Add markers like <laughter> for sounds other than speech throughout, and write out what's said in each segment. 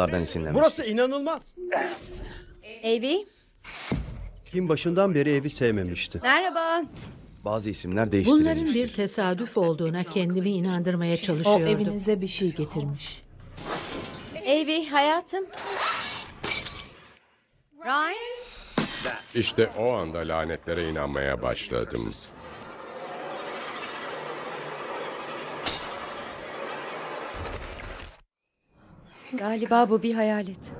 lardan esinlenmiş. Burası inanılmaz. Evi. Kim başından beri evi sevmemişti. Merhaba. Bazı isimler Bunların bir tesadüf olduğuna kendimi inandırmaya O çalışıyordum. evinize bir şey getirmiş. Evi hayatım. Ryan. İşte o anda lanetlere inanmaya başladım. Galiba bu bir hayalet.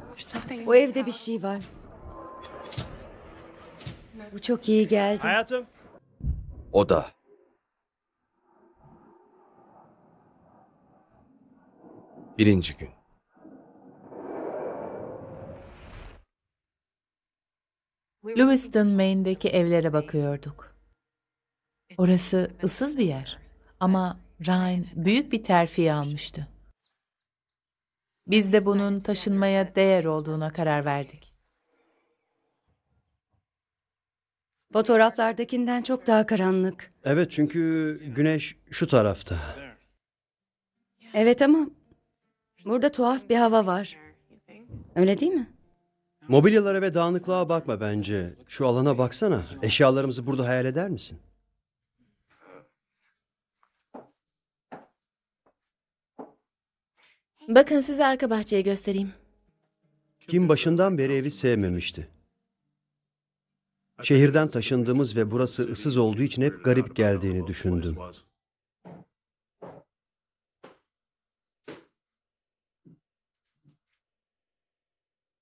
Bu evde bir şey var. Bu çok iyi geldi. Hayatım. O da. Birinci gün. Lewiston, Maine'deki evlere bakıyorduk. Orası ıssız bir yer ama Ryan büyük bir terfi almıştı. Biz de bunun taşınmaya değer olduğuna karar verdik. Fotoğraflardakinden çok daha karanlık. Evet çünkü güneş şu tarafta. Evet ama burada tuhaf bir hava var. Öyle değil mi? Mobilyalara ve dağınıklığa bakma bence. Şu alana baksana. Eşyalarımızı burada hayal eder misin? Bakın size arka bahçeyi göstereyim. Kim başından beri evi sevmemişti. Şehirden taşındığımız ve burası ıssız olduğu için hep garip geldiğini düşündüm.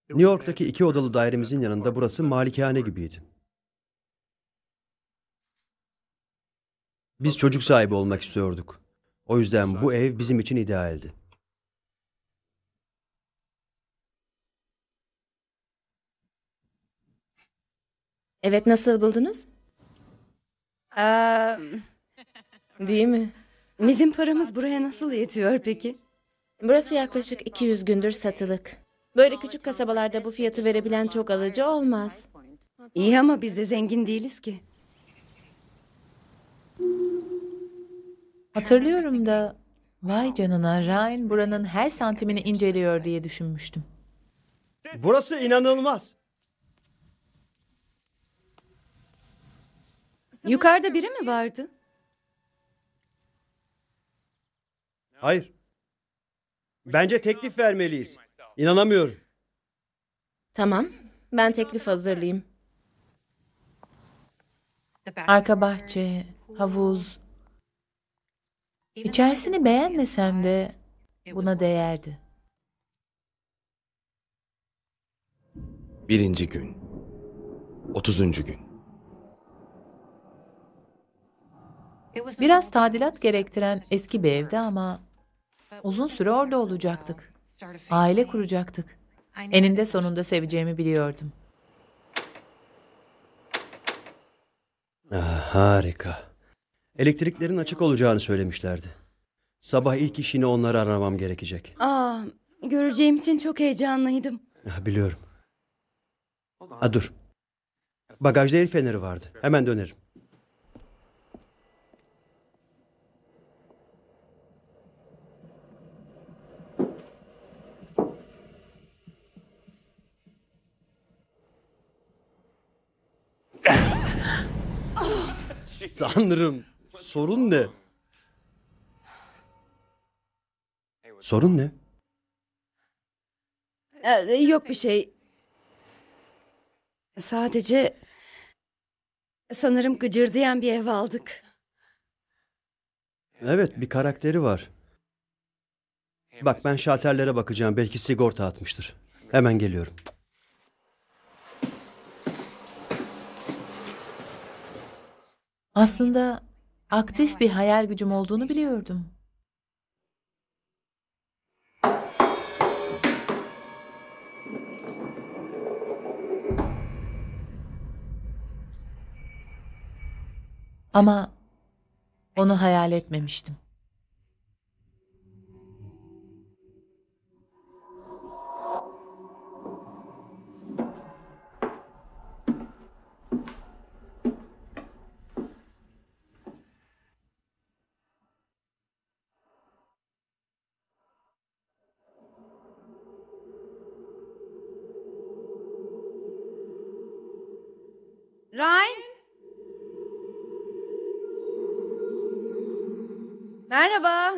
New York'taki iki odalı dairemizin yanında burası malikane gibiydi. Biz çocuk sahibi olmak istiyorduk. O yüzden bu ev bizim için idealdi. Evet, nasıl buldunuz? Eee, Değil mi? bizim paramız buraya nasıl yetiyor peki? Burası yaklaşık 200 gündür satılık. Böyle küçük kasabalarda bu fiyatı verebilen çok alıcı olmaz. İyi ama biz de zengin değiliz ki. Hatırlıyorum da vay canına Ryan buranın her santimini inceliyor diye düşünmüştüm. Burası inanılmaz. Yukarıda biri mi vardı? Hayır. Bence teklif vermeliyiz. İnanamıyorum. Tamam. Ben teklif hazırlayayım. Arka bahçe, havuz. İçerisini beğenmesem de buna değerdi. Birinci gün. Otuzuncu gün. Biraz tadilat gerektiren eski bir evde ama uzun süre orada olacaktık. Aile kuracaktık. Eninde sonunda seveceğimi biliyordum. Ah, harika. Elektriklerin açık olacağını söylemişlerdi. Sabah ilk işini onları aramam gerekecek. Aa, göreceğim için çok heyecanlıydım. Ah, biliyorum. Ha, ah, dur. Bagajda el feneri vardı. Hemen dönerim. <laughs> Tanrım sorun ne? Sorun ne? Ee, yok bir şey. Sadece sanırım gıcırdayan bir ev aldık. Evet bir karakteri var. Bak ben şalterlere bakacağım. Belki sigorta atmıştır. Hemen geliyorum. Aslında aktif bir hayal gücüm olduğunu biliyordum. Ama onu hayal etmemiştim. Ryan. Merhaba.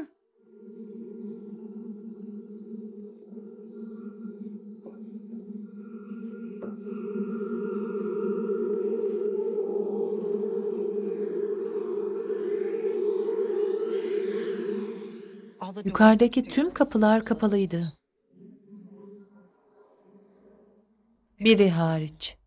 Yukarıdaki tüm kapılar kapalıydı. Biri hariç.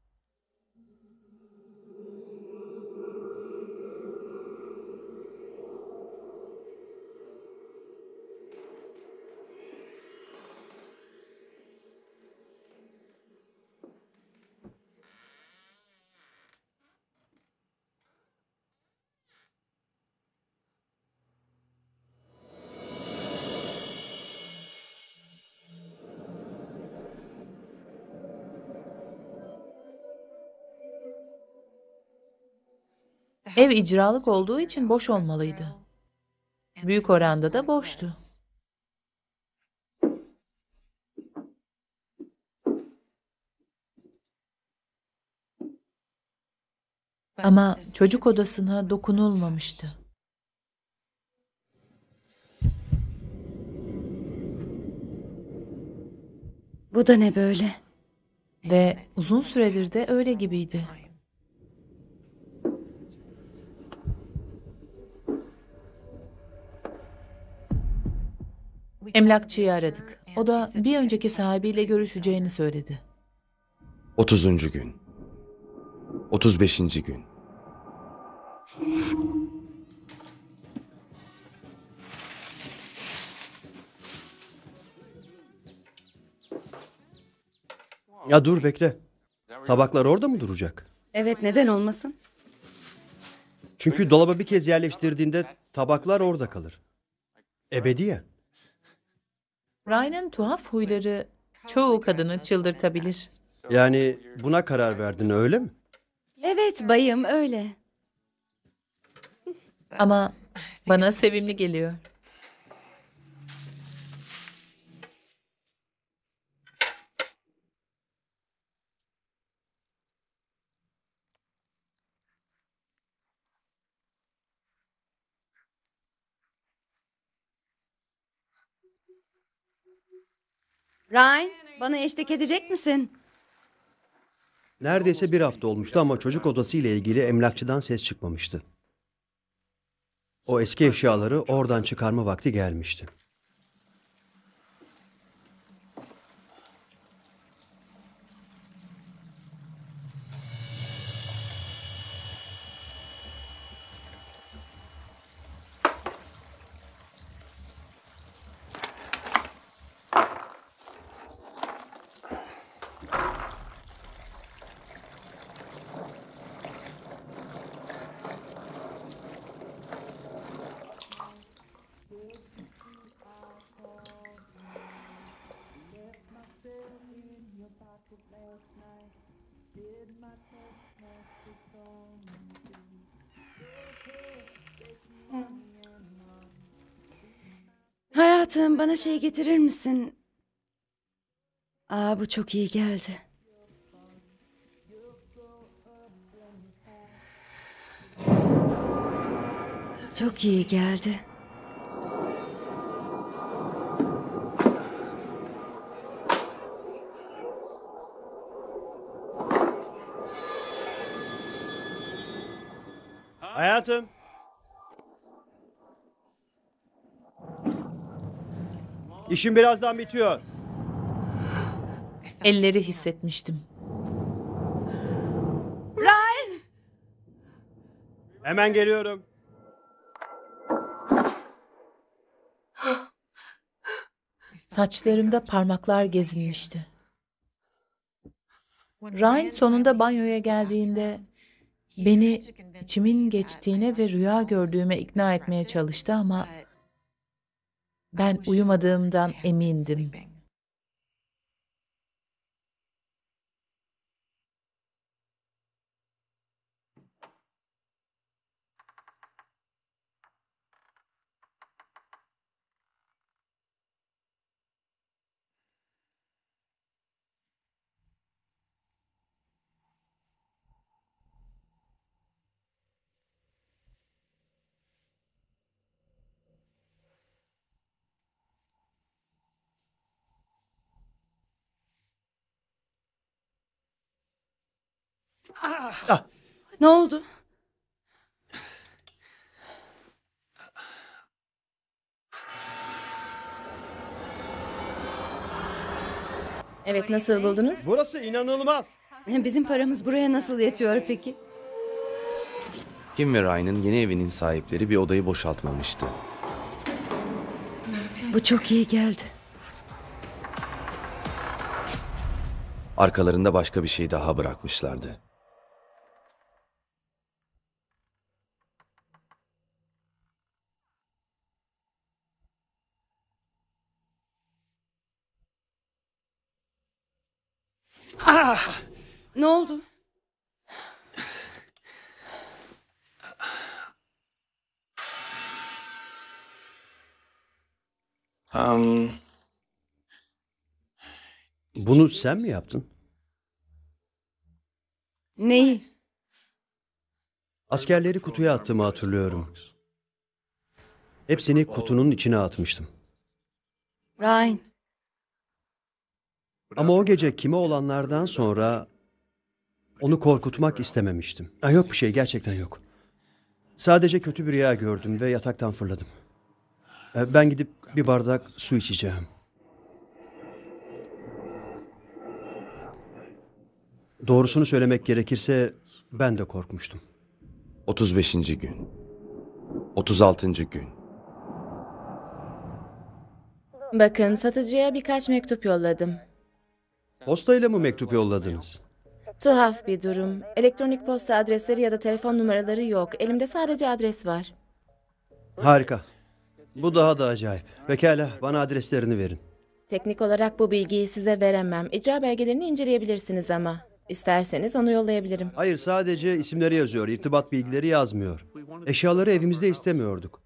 Ev icralık olduğu için boş olmalıydı. Büyük oranda da boştu. Ama çocuk odasına dokunulmamıştı. Bu da ne böyle? Ve uzun süredir de öyle gibiydi. Emlakçıyı aradık. O da bir önceki sahibiyle görüşeceğini söyledi. 30. gün. 35. gün. Ya dur bekle. Tabaklar orada mı duracak? Evet neden olmasın? Çünkü dolaba bir kez yerleştirdiğinde tabaklar orada kalır. Ebediyen. Ryan'ın tuhaf huyları çoğu kadını çıldırtabilir. Yani buna karar verdin öyle mi? Evet bayım öyle. Ama bana sevimli geliyor. Ryan, bana eşlik edecek misin? Neredeyse bir hafta olmuştu ama çocuk odası ile ilgili emlakçıdan ses çıkmamıştı. O eski eşyaları oradan çıkarma vakti gelmişti. Hayatım bana şey getirir misin? Aa bu çok iyi geldi. Çok iyi geldi. Hayatım. İşim birazdan bitiyor. Elleri hissetmiştim. Ryan! Hemen geliyorum. Saçlarımda parmaklar gezinmişti. Ryan sonunda banyoya geldiğinde beni içimin geçtiğine ve rüya gördüğüme ikna etmeye çalıştı ama ben uyumadığımdan emindim. Ah. ah. Ne oldu? Evet nasıl buldunuz? Burası inanılmaz. Bizim paramız buraya nasıl yetiyor peki? Kim ve Ryan'ın yeni evinin sahipleri bir odayı boşaltmamıştı. Bu çok iyi geldi. Arkalarında başka bir şey daha bırakmışlardı. Ne oldu? Um, Bunu sen mi yaptın? Neyi? Askerleri kutuya attığımı hatırlıyorum. Hepsini kutunun içine atmıştım. Ryan. Ama o gece kime olanlardan sonra onu korkutmak istememiştim. Ay yok bir şey gerçekten yok. Sadece kötü bir rüya gördüm ve yataktan fırladım. Ben gidip bir bardak su içeceğim. Doğrusunu söylemek gerekirse ben de korkmuştum. 35. gün. 36. gün. Bakın satıcıya birkaç mektup yolladım. Postayla mı mektup yolladınız? Tuhaf bir durum. Elektronik posta adresleri ya da telefon numaraları yok. Elimde sadece adres var. Harika. Bu daha da acayip. Pekala, bana adreslerini verin. Teknik olarak bu bilgiyi size veremem. İcra belgelerini inceleyebilirsiniz ama. İsterseniz onu yollayabilirim. Hayır, sadece isimleri yazıyor, irtibat bilgileri yazmıyor. Eşyaları evimizde istemiyorduk.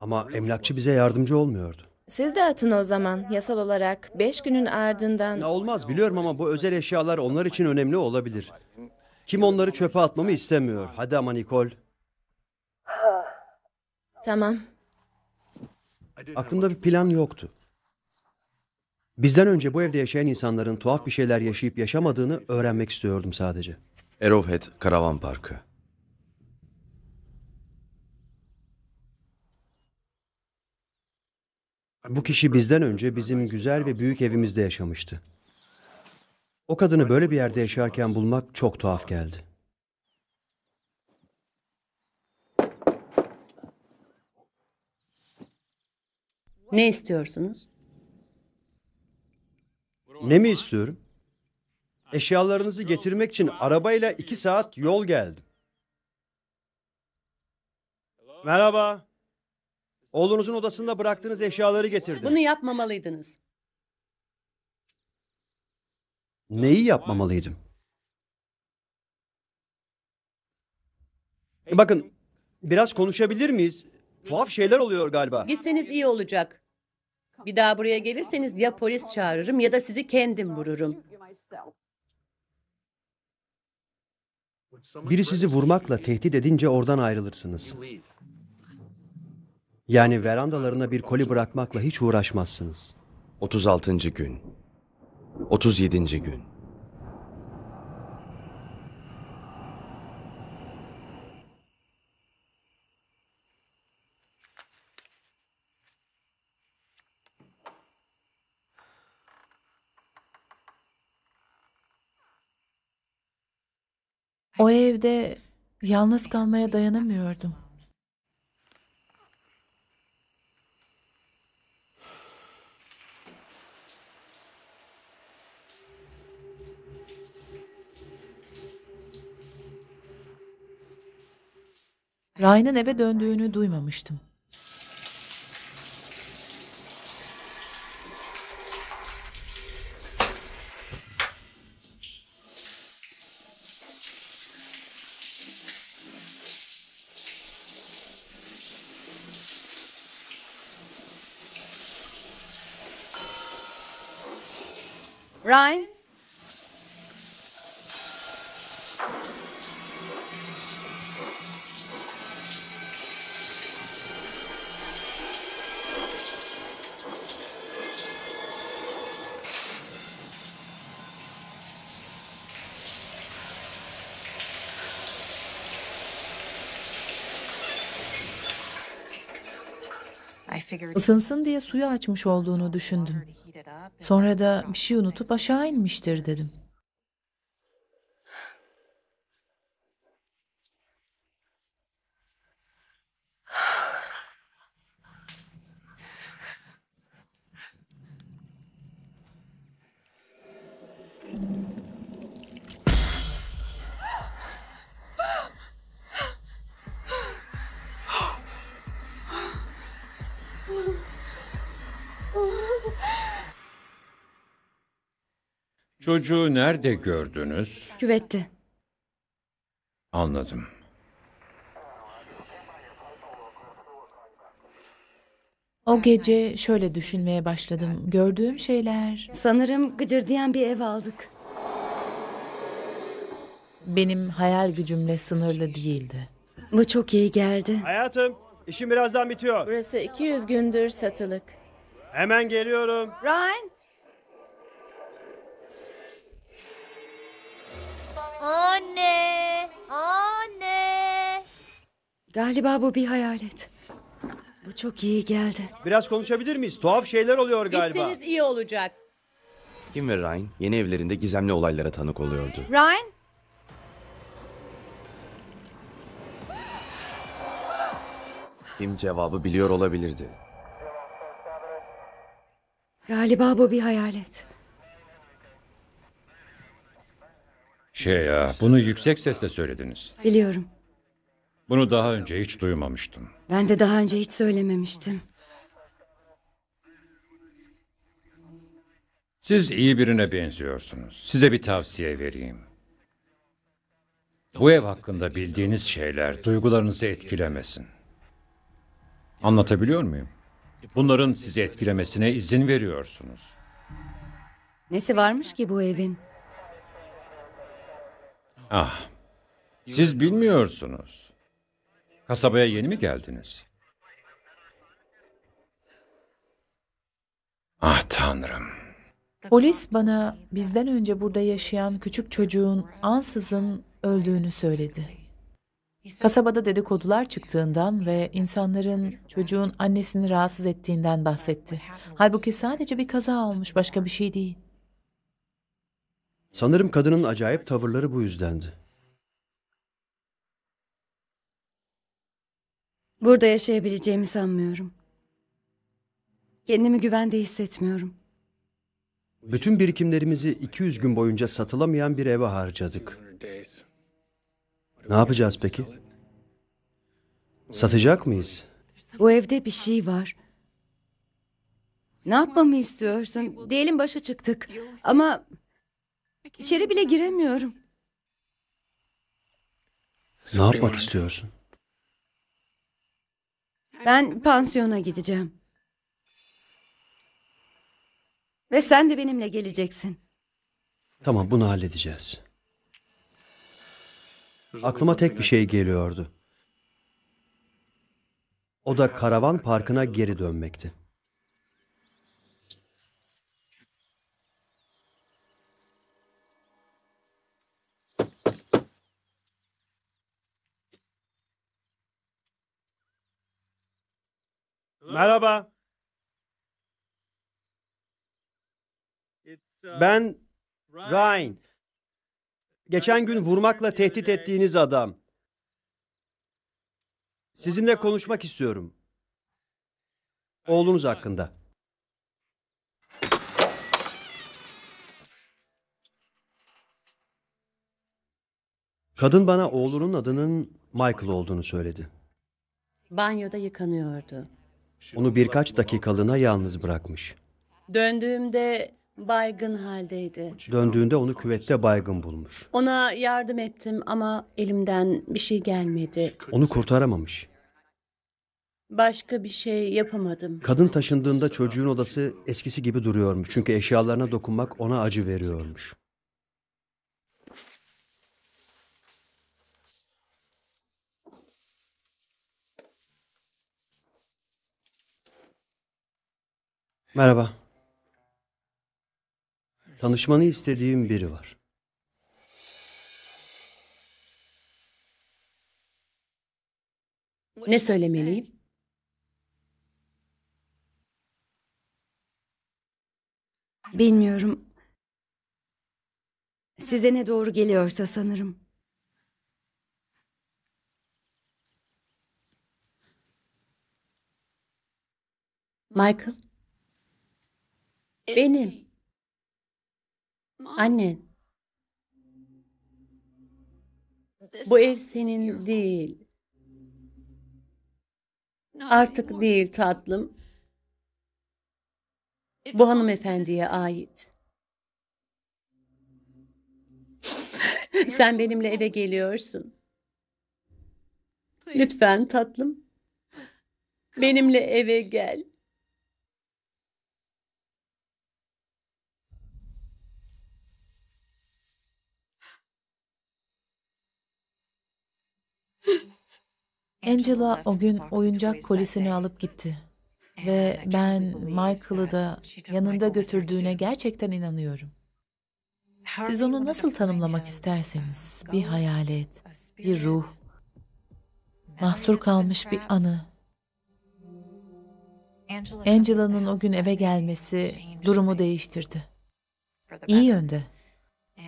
Ama emlakçı bize yardımcı olmuyordu. Siz de atın o zaman. Yasal olarak 5 günün ardından... Ne olmaz biliyorum ama bu özel eşyalar onlar için önemli olabilir. Kim onları çöpe atmamı istemiyor. Hadi ama Nikol. Tamam. Aklımda bir plan yoktu. Bizden önce bu evde yaşayan insanların tuhaf bir şeyler yaşayıp yaşamadığını öğrenmek istiyordum sadece. Arrowhead Karavan Parkı Bu kişi bizden önce bizim güzel ve büyük evimizde yaşamıştı. O kadını böyle bir yerde yaşarken bulmak çok tuhaf geldi. Ne istiyorsunuz? Ne mi istiyorum? Eşyalarınızı getirmek için arabayla iki saat yol geldim. Merhaba. Oğlunuzun odasında bıraktığınız eşyaları getirdi. Bunu yapmamalıydınız. Neyi yapmamalıydım? E, bakın, biraz konuşabilir miyiz? Tuhaf şeyler oluyor galiba. Gitseniz iyi olacak. Bir daha buraya gelirseniz ya polis çağırırım ya da sizi kendim vururum. Biri sizi vurmakla tehdit edince oradan ayrılırsınız. Yani verandalarına bir koli bırakmakla hiç uğraşmazsınız. 36. gün. 37. gün. O evde yalnız kalmaya dayanamıyordum. Ryan'ın eve döndüğünü duymamıştım. Ryan, Isınsın diye suyu açmış olduğunu düşündüm. Sonra da bir şey unutup aşağı inmiştir dedim. Çocuğu nerede gördünüz? Küvette. Anladım. O gece şöyle düşünmeye başladım. Gördüğüm şeyler Sanırım gıcırdayan bir ev aldık. benim hayal gücümle sınırlı değildi. Bu çok iyi geldi. Hayatım, işim birazdan bitiyor. Burası 200 gündür satılık. Hemen geliyorum. Ryan, Anne, anne. Galiba bu bir hayalet. Bu çok iyi geldi. Biraz konuşabilir miyiz? Tuhaf şeyler oluyor galiba. Gitseniz iyi olacak. Kim ve Ryan yeni evlerinde gizemli olaylara tanık oluyordu. Ryan? Kim cevabı biliyor olabilirdi. Galiba bu bir hayalet. Şey ya, bunu yüksek sesle söylediniz. Biliyorum. Bunu daha önce hiç duymamıştım. Ben de daha önce hiç söylememiştim. Siz iyi birine benziyorsunuz. Size bir tavsiye vereyim. Bu ev hakkında bildiğiniz şeyler duygularınızı etkilemesin. Anlatabiliyor muyum? Bunların sizi etkilemesine izin veriyorsunuz. Nesi varmış ki bu evin? Ah, siz bilmiyorsunuz. Kasabaya yeni mi geldiniz? Ah tanrım. Polis bana bizden önce burada yaşayan küçük çocuğun ansızın öldüğünü söyledi. Kasabada dedikodular çıktığından ve insanların çocuğun annesini rahatsız ettiğinden bahsetti. Halbuki sadece bir kaza olmuş başka bir şey değil. Sanırım kadının acayip tavırları bu yüzdendi. Burada yaşayabileceğimi sanmıyorum. Kendimi güvende hissetmiyorum. Bütün birikimlerimizi 200 gün boyunca satılamayan bir eve harcadık. Ne yapacağız peki? Satacak mıyız? Bu evde bir şey var. Ne yapmamı istiyorsun? Diyelim başa çıktık. Ama İçeri bile giremiyorum. Ne yapmak istiyorsun? Ben pansiyona gideceğim. Ve sen de benimle geleceksin. Tamam bunu halledeceğiz. Aklıma tek bir şey geliyordu. O da karavan parkına geri dönmekti. Merhaba. Uh, ben Ryan. Geçen gün vurmakla tehdit ettiğiniz adam. Sizinle konuşmak istiyorum. Oğlunuz hakkında. Kadın bana oğlunun adının Michael olduğunu söyledi. Banyoda yıkanıyordu. Onu birkaç dakikalığına yalnız bırakmış. Döndüğümde baygın haldeydi. Döndüğünde onu küvette baygın bulmuş. Ona yardım ettim ama elimden bir şey gelmedi. Onu kurtaramamış. Başka bir şey yapamadım. Kadın taşındığında çocuğun odası eskisi gibi duruyormuş. Çünkü eşyalarına dokunmak ona acı veriyormuş. Merhaba. Tanışmanı istediğim biri var. Ne söylemeliyim? Bilmiyorum. Size ne doğru geliyorsa sanırım. Michael? Benim. Annen. Bu ev senin değil. Artık değil tatlım. Bu hanımefendiye ait. <laughs> Sen benimle eve geliyorsun. Lütfen tatlım. Benimle eve gel. Angela o gün oyuncak kolisini alıp gitti. Ve ben Michael'ı da şey yanında götürdüğüne gerçekten inanıyorum. Siz onu nasıl tanımlamak isterseniz, um, bir hayalet, bir ruh, mahsur kalmış bir anı. Angela'nın o gün eve gelmesi durumu değiştirdi. İyi yönde.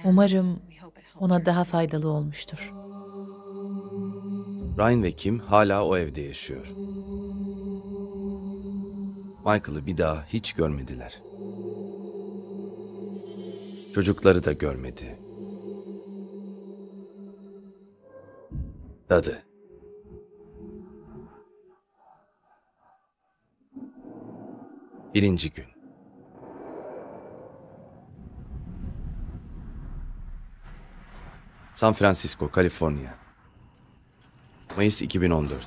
Umarım ona daha faydalı olmuştur. Ryan ve Kim hala o evde yaşıyor. Michael'ı bir daha hiç görmediler. Çocukları da görmedi. Dadı. Birinci gün. San Francisco, Kaliforniya. Mayıs 2014.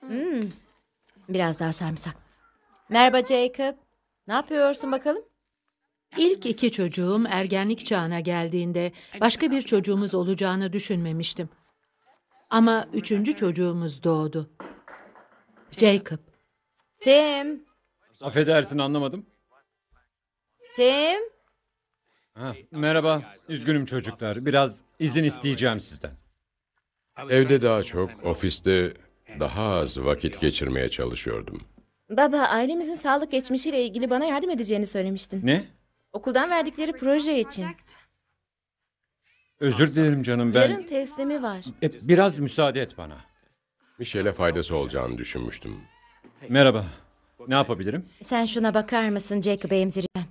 Hmm. Biraz daha sarımsak. Merhaba Jacob. Ne yapıyorsun bakalım? İlk iki çocuğum ergenlik çağına geldiğinde başka bir çocuğumuz olacağını düşünmemiştim. Ama üçüncü çocuğumuz doğdu. Jacob. Tim. Affedersin anlamadım. Tim merhaba, üzgünüm çocuklar. Biraz izin isteyeceğim sizden. Evde daha çok, ofiste daha az vakit geçirmeye çalışıyordum. Baba, ailemizin sağlık geçmişiyle ilgili bana yardım edeceğini söylemiştin. Ne? Okuldan verdikleri proje için. Özür dilerim canım ben... Yarın teslimi var. E, biraz müsaade et bana. Bir şeyle faydası olacağını düşünmüştüm. Merhaba. Ne yapabilirim? Sen şuna bakar mısın Jacob Emzir'den?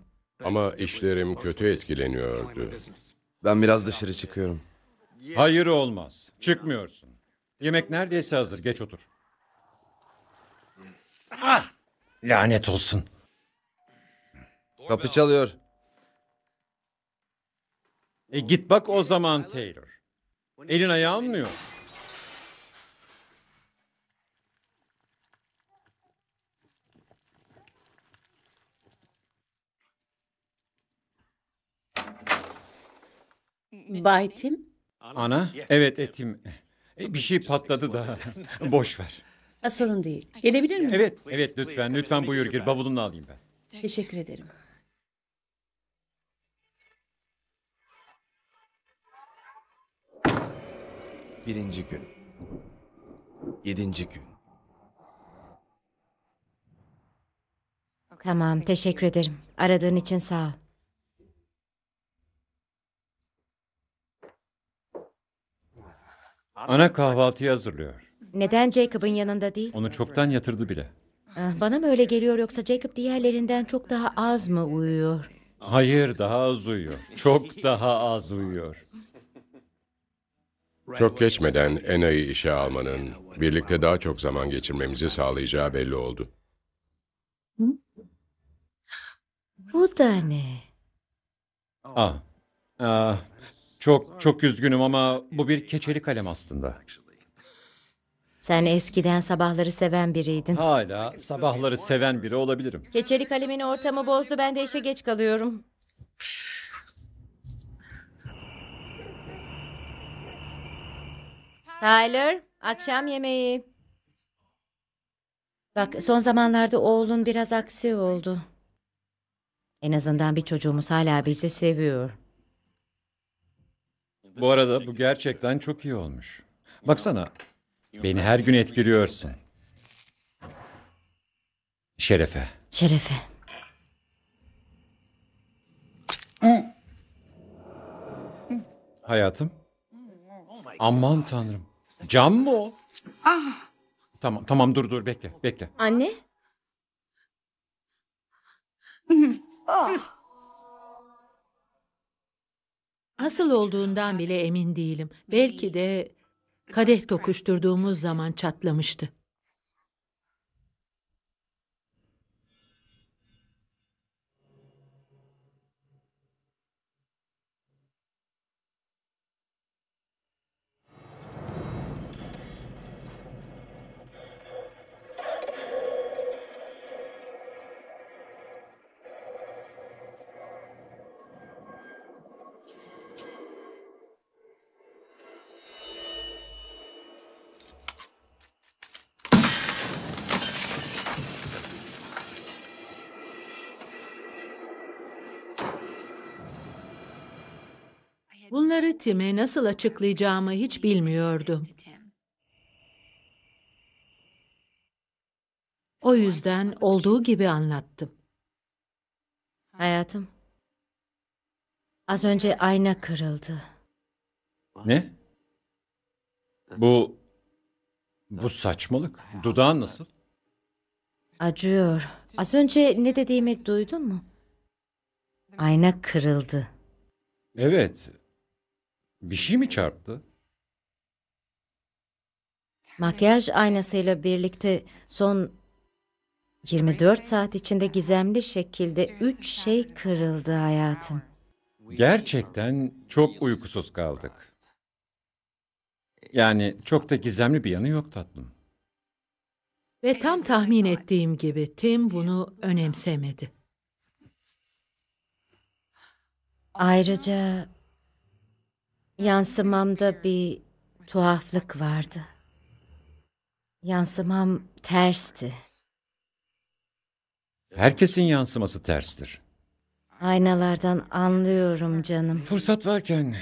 Ama işlerim kötü etkileniyordu. Ben biraz dışarı çıkıyorum. Hayır olmaz. Çıkmıyorsun. Yemek neredeyse hazır. Geç otur. Ah! Lanet olsun. Kapı çalıyor. E git bak o zaman Taylor. Elin ayağın mı yok? Bay Tim? Ana? Evet etim. E, e, bir şey patladı da. <laughs> Boş ver. A, sorun değil. Gelebilir miyim? Evet, evet lütfen, lütfen buyur gir. Bavulunu alayım ben. Teşekkür ederim. Birinci gün. Yedinci gün. Tamam, teşekkür ederim. Aradığın için sağ ol. Ana kahvaltıyı hazırlıyor. Neden Jacob'ın yanında değil? Onu çoktan yatırdı bile. Ee, bana mı öyle geliyor yoksa Jacob diğerlerinden çok daha az mı uyuyor? Hayır daha az uyuyor. Çok daha az uyuyor. Çok geçmeden Ena'yı işe almanın birlikte daha çok zaman geçirmemizi sağlayacağı belli oldu. Bu da ne? Ah. Ah. Çok çok üzgünüm ama bu bir keçeli kalem aslında. Sen eskiden sabahları seven biriydin. Hala sabahları seven biri olabilirim. Keçeli kalemin ortamı bozdu ben de işe geç kalıyorum. Tyler akşam yemeği. Bak son zamanlarda oğlun biraz aksi oldu. En azından bir çocuğumuz hala bizi seviyor. Bu arada bu gerçekten çok iyi olmuş. Baksana, beni her gün etkiliyorsun. Şerefe. Şerefe. Hayatım. Aman tanrım. Cam mı o? Ah. Tamam tamam dur dur bekle bekle. Anne. ah. Asıl olduğundan bile emin değilim. Belki de kadeh tokuşturduğumuz zaman çatlamıştı. Bunları Tim'e nasıl açıklayacağımı hiç bilmiyordum. O yüzden olduğu gibi anlattım. Hayatım. Az önce ayna kırıldı. Ne? Bu... Bu saçmalık. Dudağın nasıl? Acıyor. Az önce ne dediğimi duydun mu? Ayna kırıldı. Evet. Bir şey mi çarptı? Makyaj aynasıyla birlikte son 24 saat içinde gizemli şekilde üç şey kırıldı hayatım. Gerçekten çok uykusuz kaldık. Yani çok da gizemli bir yanı yok tatlım. Ve tam tahmin ettiğim gibi Tim bunu önemsemedi. Ayrıca Yansımamda bir tuhaflık vardı. Yansımam tersti. Herkesin yansıması terstir. Aynalardan anlıyorum canım. Fırsat varken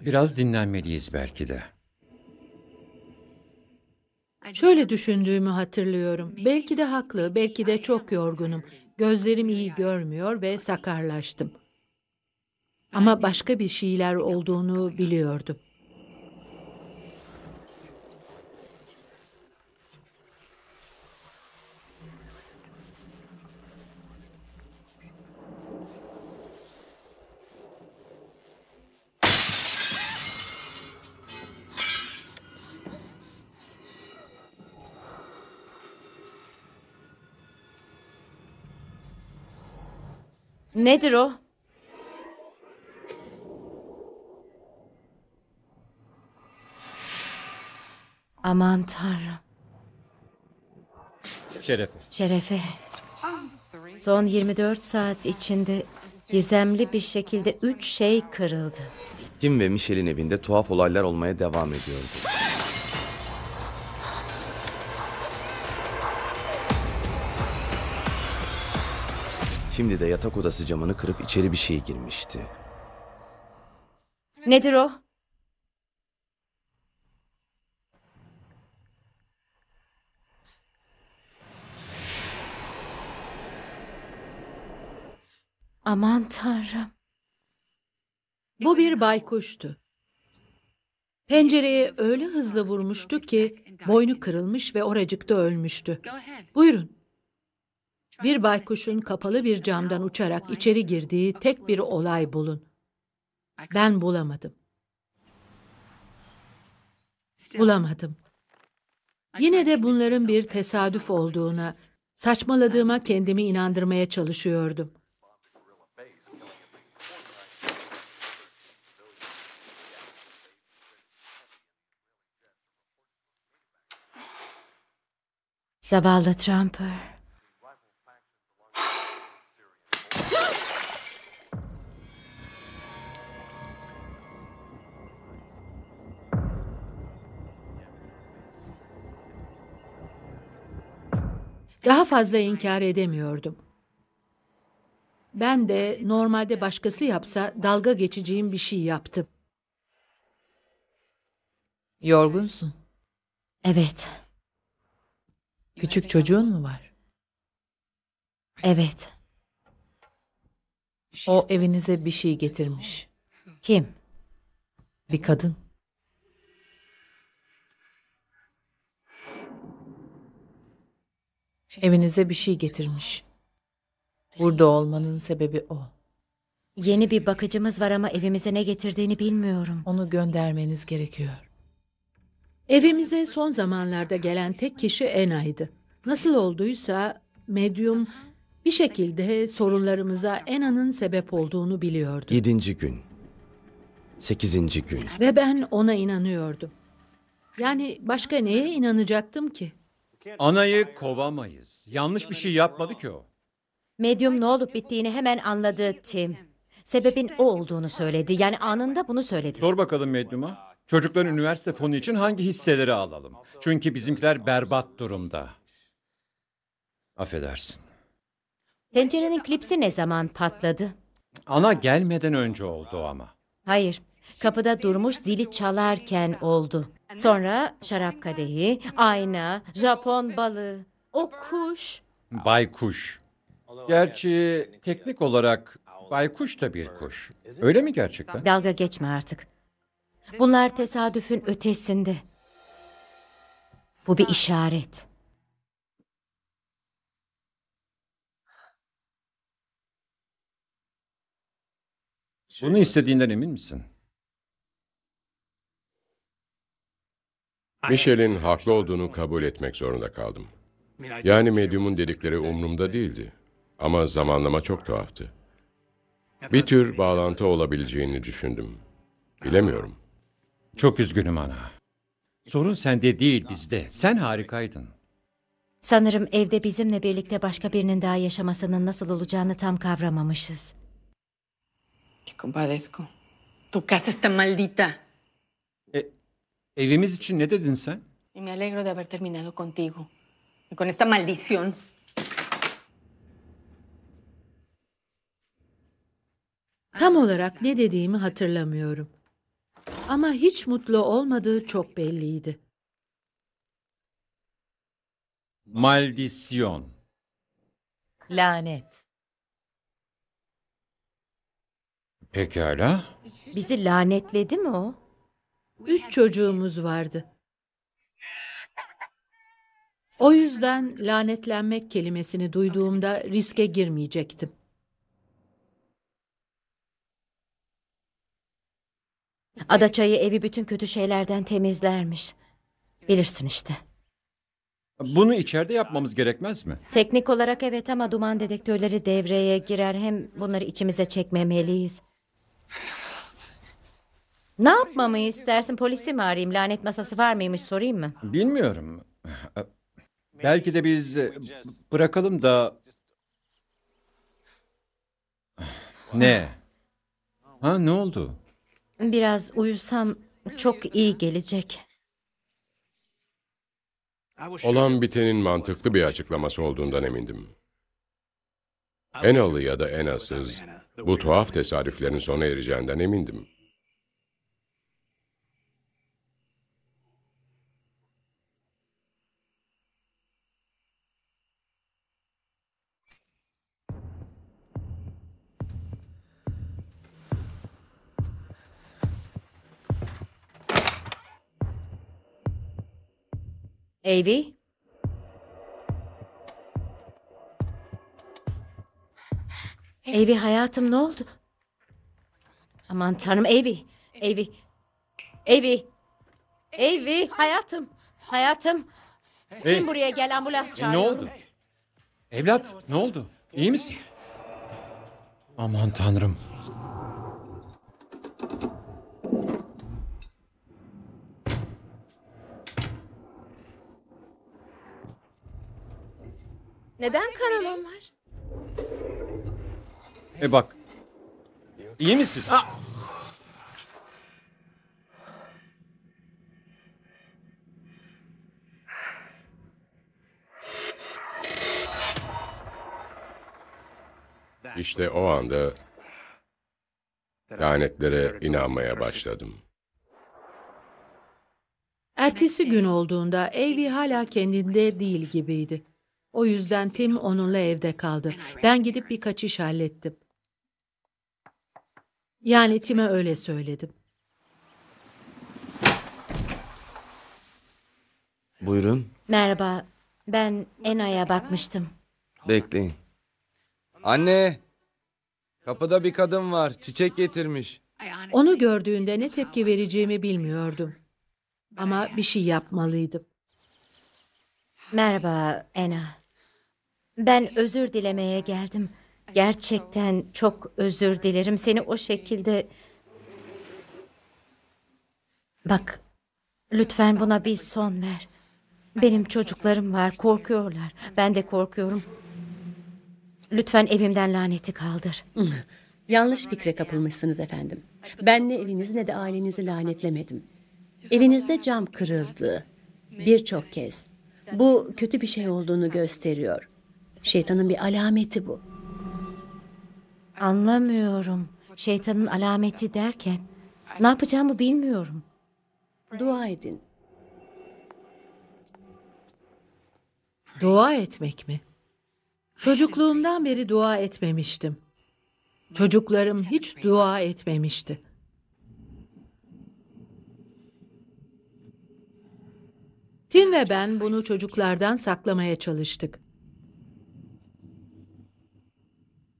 biraz dinlenmeliyiz belki de. Şöyle düşündüğümü hatırlıyorum. Belki de haklı, belki de çok yorgunum. Gözlerim iyi görmüyor ve sakarlaştım. Ama başka bir şeyler olduğunu biliyordum. Nedir o? Aman tanrım. Şerefe. Şerefe. Son 24 saat içinde gizemli bir şekilde üç şey kırıldı. Tim ve Michelle'in evinde tuhaf olaylar olmaya devam ediyordu. Şimdi de yatak odası camını kırıp içeri bir şey girmişti. Nedir o? Aman tanrım. Bu bir baykuştu. Pencereye öyle hızlı vurmuştu ki boynu kırılmış ve oracıkta ölmüştü. Buyurun. Bir baykuşun kapalı bir camdan uçarak içeri girdiği tek bir olay bulun. Ben bulamadım. Bulamadım. Yine de bunların bir tesadüf olduğuna, saçmaladığıma kendimi inandırmaya çalışıyordum. Zavallı Trumper. Daha fazla inkar edemiyordum. Ben de normalde başkası yapsa dalga geçeceğim bir şey yaptım. Yorgunsun. Evet. Küçük çocuğun mu var? Evet. O evinize bir şey getirmiş. Kim? Bir kadın. Evinize bir şey getirmiş. Burada olmanın sebebi o. Yeni bir bakıcımız var ama evimize ne getirdiğini bilmiyorum. Onu göndermeniz gerekiyor. Evimize son zamanlarda gelen tek kişi Ena'ydı. Nasıl olduysa medyum bir şekilde sorunlarımıza Ena'nın sebep olduğunu biliyordu. Yedinci gün. Sekizinci gün. Ve ben ona inanıyordum. Yani başka neye inanacaktım ki? Anayı kovamayız. Yanlış bir şey yapmadı ki o. Medyum ne olup bittiğini hemen anladı Tim. Sebebin o olduğunu söyledi. Yani anında bunu söyledi. Sor bakalım medyuma. Çocukların üniversite fonu için hangi hisseleri alalım? Çünkü bizimkiler berbat durumda. Affedersin. Tencerenin klipsi ne zaman patladı? Ana gelmeden önce oldu ama. Hayır. Kapıda durmuş zili çalarken oldu. Sonra şarap kadehi, ayna, Japon balığı, o kuş. Baykuş. Gerçi teknik olarak baykuş da bir kuş. Öyle mi gerçekten? Dalga geçme artık. Bunlar tesadüfün ötesinde. Bu bir işaret. Bunu istediğinden emin misin? Michelle'in haklı olduğunu kabul etmek zorunda kaldım. Yani medyumun dedikleri umrumda değildi. Ama zamanlama çok tuhaftı. Bir tür bağlantı olabileceğini düşündüm. Bilemiyorum. Çok üzgünüm ana. Sorun sende değil bizde. Sen harikaydın. Sanırım evde bizimle birlikte başka birinin daha yaşamasının nasıl olacağını tam kavramamışız. Te compadezco. Tu casa está maldita. E, evimiz için ne dedin sen? Y me alegro de haber terminado contigo. Y con esta maldición. Tam olarak ne dediğimi hatırlamıyorum. Ama hiç mutlu olmadığı çok belliydi. Maldisyon Lanet. Pekala. Bizi lanetledi mi o? Üç çocuğumuz vardı. O yüzden lanetlenmek kelimesini duyduğumda riske girmeyecektim. Ada çayı evi bütün kötü şeylerden temizlermiş. Bilirsin işte. Bunu içeride yapmamız gerekmez mi? Teknik olarak evet ama duman dedektörleri devreye girer. Hem bunları içimize çekmemeliyiz. Ne yapmamı istersin? Polisi mi arayayım? Lanet masası var mıymış sorayım mı? Bilmiyorum. Belki de biz e, bırakalım da... Ne? Ha ne oldu? Biraz uyusam çok iyi gelecek. Olan bitenin mantıklı bir açıklaması olduğundan emindim. Enalı ya da Enasız bu tuhaf tesadüflerin sona ereceğinden emindim. Evi, Evi hayatım ne oldu? Aman tanrım Evi, Evi, Evi, Evi hayatım. Hayatım. Hey. Kim buraya gel ambulans çağır. E, ne oldu? Evlat ne oldu? İyi misin? Aman tanrım. Neden kanamam var? E bak. İyi misin? Aa! İşte o anda lanetlere inanmaya başladım. Ertesi gün olduğunda Avi hala kendinde değil gibiydi. O yüzden Tim onunla evde kaldı. Ben gidip birkaç iş hallettim. Yani Tim'e öyle söyledim. Buyurun. Merhaba. Ben Ena'ya bakmıştım. Bekleyin. Anne! Kapıda bir kadın var. Çiçek getirmiş. Onu gördüğünde ne tepki vereceğimi bilmiyordum. Ama bir şey yapmalıydım. Merhaba Ena. Ben özür dilemeye geldim. Gerçekten çok özür dilerim. Seni o şekilde... Bak, lütfen buna bir son ver. Benim çocuklarım var, korkuyorlar. Ben de korkuyorum. Lütfen evimden laneti kaldır. <laughs> Yanlış fikre kapılmışsınız efendim. Ben ne eviniz ne de ailenizi lanetlemedim. Evinizde cam kırıldı birçok kez. Bu kötü bir şey olduğunu gösteriyor. Şeytanın bir alameti bu. Anlamıyorum. Şeytanın alameti derken ne yapacağımı bilmiyorum. Dua edin. Dua etmek mi? Çocukluğumdan beri dua etmemiştim. Çocuklarım hiç dua etmemişti. Tim ve ben bunu çocuklardan saklamaya çalıştık.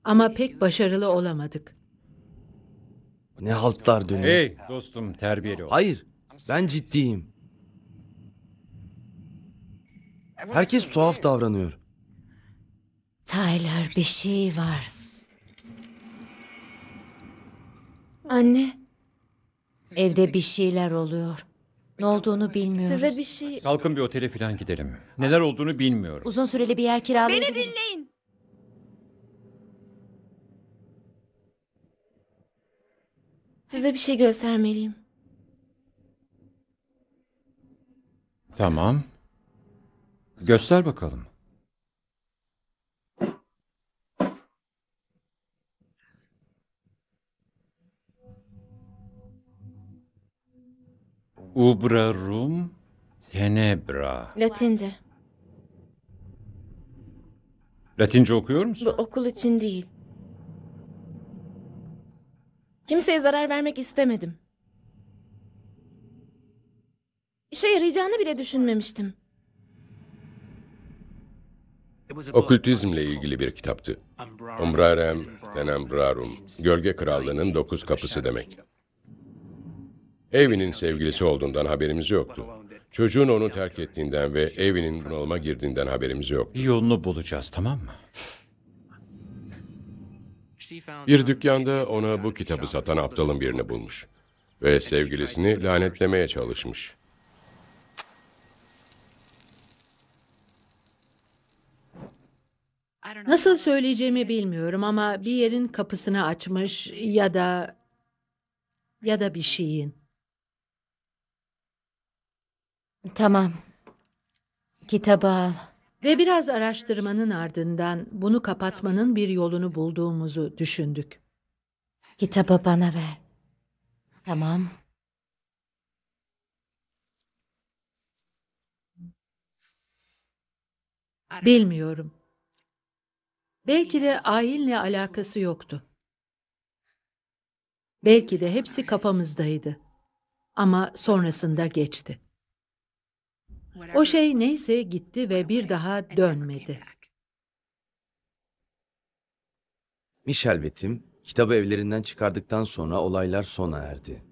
Ama pek başarılı olamadık. Ne haltlar dönüyor. Hey dostum terbiyeli ol. Hayır, ben ciddiyim. Herkes tuhaf davranıyor. Taylar bir şey var. Anne, Evde bir şeyler oluyor. Ne olduğunu bilmiyoruz. size bir şey... Kalkın bir otele falan gidelim. Neler olduğunu bilmiyorum. Uzun süreli bir yer kiralayabiliriz. Beni dinleyin. Size bir şey göstermeliyim. Tamam. Göster bakalım. Ubrarum tenebra. Latince. Latince okuyor musun? Bu okul için değil. Kimseye zarar vermek istemedim. İşe yarayacağını bile düşünmemiştim. Okültizmle ilgili bir kitaptı. Umbrarem tenembrarum, Gölge Krallığı'nın dokuz kapısı demek. Evi'nin sevgilisi olduğundan haberimiz yoktu. Çocuğun onu terk ettiğinden ve Evi'nin bunalıma girdiğinden haberimiz yok. Bir yolunu bulacağız tamam mı? Bir dükkanda ona bu kitabı satan aptalın birini bulmuş ve sevgilisini lanetlemeye çalışmış. Nasıl söyleyeceğimi bilmiyorum ama bir yerin kapısını açmış ya da ya da bir şeyin. Tamam. Kitabı al. Ve biraz araştırmanın ardından bunu kapatmanın bir yolunu bulduğumuzu düşündük. Kitabı bana ver. Tamam. Bilmiyorum. Belki de ailenle alakası yoktu. Belki de hepsi kafamızdaydı. Ama sonrasında geçti. O şey neyse gitti ve bir daha dönmedi. Mişelvet'im kitabı evlerinden çıkardıktan sonra olaylar sona erdi.